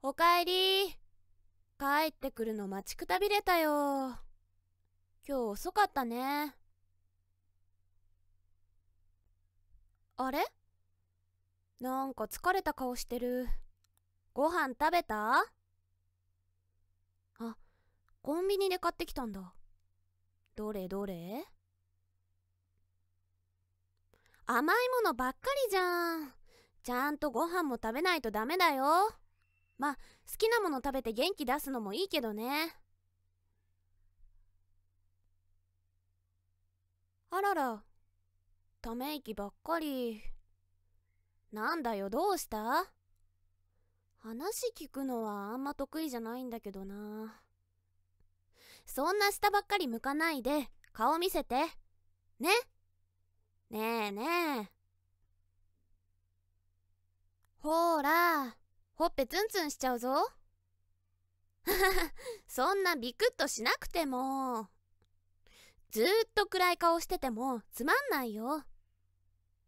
おかえり。帰ってくるの待ちくたびれたよ。今日遅かったね。あれなんか疲れた顔してる。ご飯食べたあ、コンビニで買ってきたんだ。どれどれ甘いものばっかりじゃん。ちゃんとご飯も食べないとダメだよ。まあ、好きなもの食べて元気出すのもいいけどね。あらら、ため息ばっかり。なんだよ、どうした話聞くのはあんま得意じゃないんだけどな。そんな下ばっかり向かないで、顔見せて。ねねえねえ。ほーらほっぺツンツンしちゃうぞ。そんなビクッとしなくても。ずーっと暗い顔しててもつまんないよ。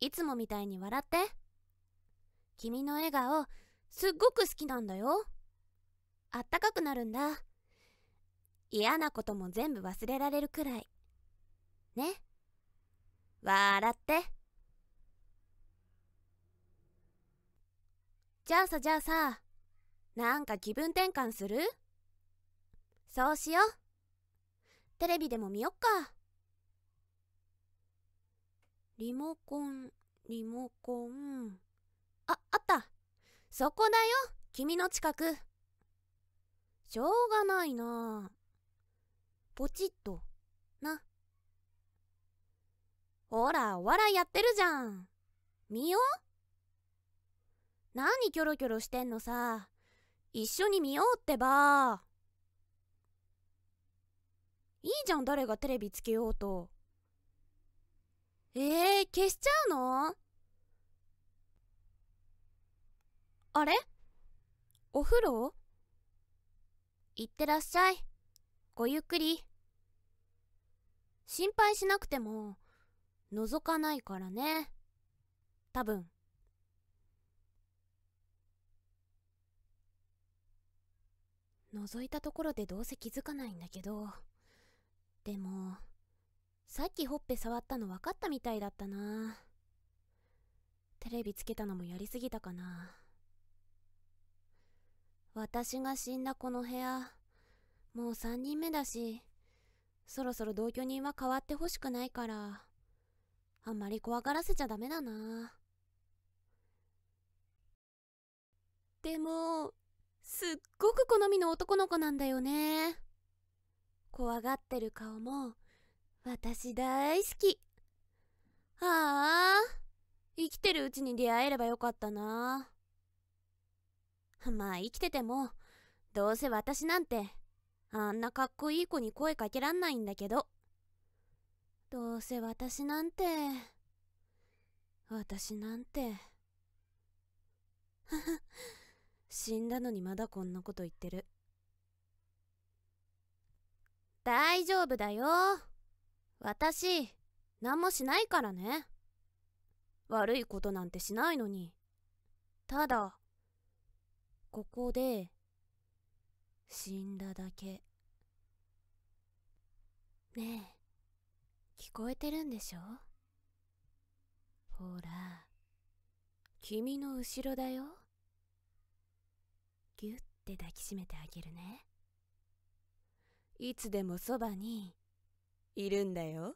いつもみたいに笑って。君の笑顔、すっごく好きなんだよ。あったかくなるんだ。嫌なことも全部忘れられるくらい。ね。笑って。じゃあさじゃあさ、なんか気分転換するそうしよう。テレビでも見よっか。リモコン、リモコン。あ、あった。そこだよ、君の近く。しょうがないなポチッと、な。ほら、お笑いやってるじゃん。見よう何キョロキョロしてんのさ。一緒に見ようってば。いいじゃん、誰がテレビつけようと。えー、消しちゃうのあれお風呂いってらっしゃい。ごゆっくり。心配しなくても、覗かないからね。多分。覗いたところでどうせ気づかないんだけど。でも、さっきほっぺ触ったの分かったみたいだったな。テレビつけたのもやりすぎたかな。私が死んだこの部屋、もう三人目だし、そろそろ同居人は変わってほしくないから、あんまり怖がらせちゃダメだな。でも、すっごく好みの男の子なんだよね怖がってる顔も私大好きああ生きてるうちに出会えればよかったなまあ生きててもどうせ私なんてあんなかっこいい子に声かけらんないんだけどどうせ私なんて私なんて。死んだのにまだこんなこと言ってる大丈夫だよ私何もしないからね悪いことなんてしないのにただここで死んだだけねえ聞こえてるんでしょほら君の後ろだよぎゅって抱きしめてあげるねいつでもそばにいるんだよ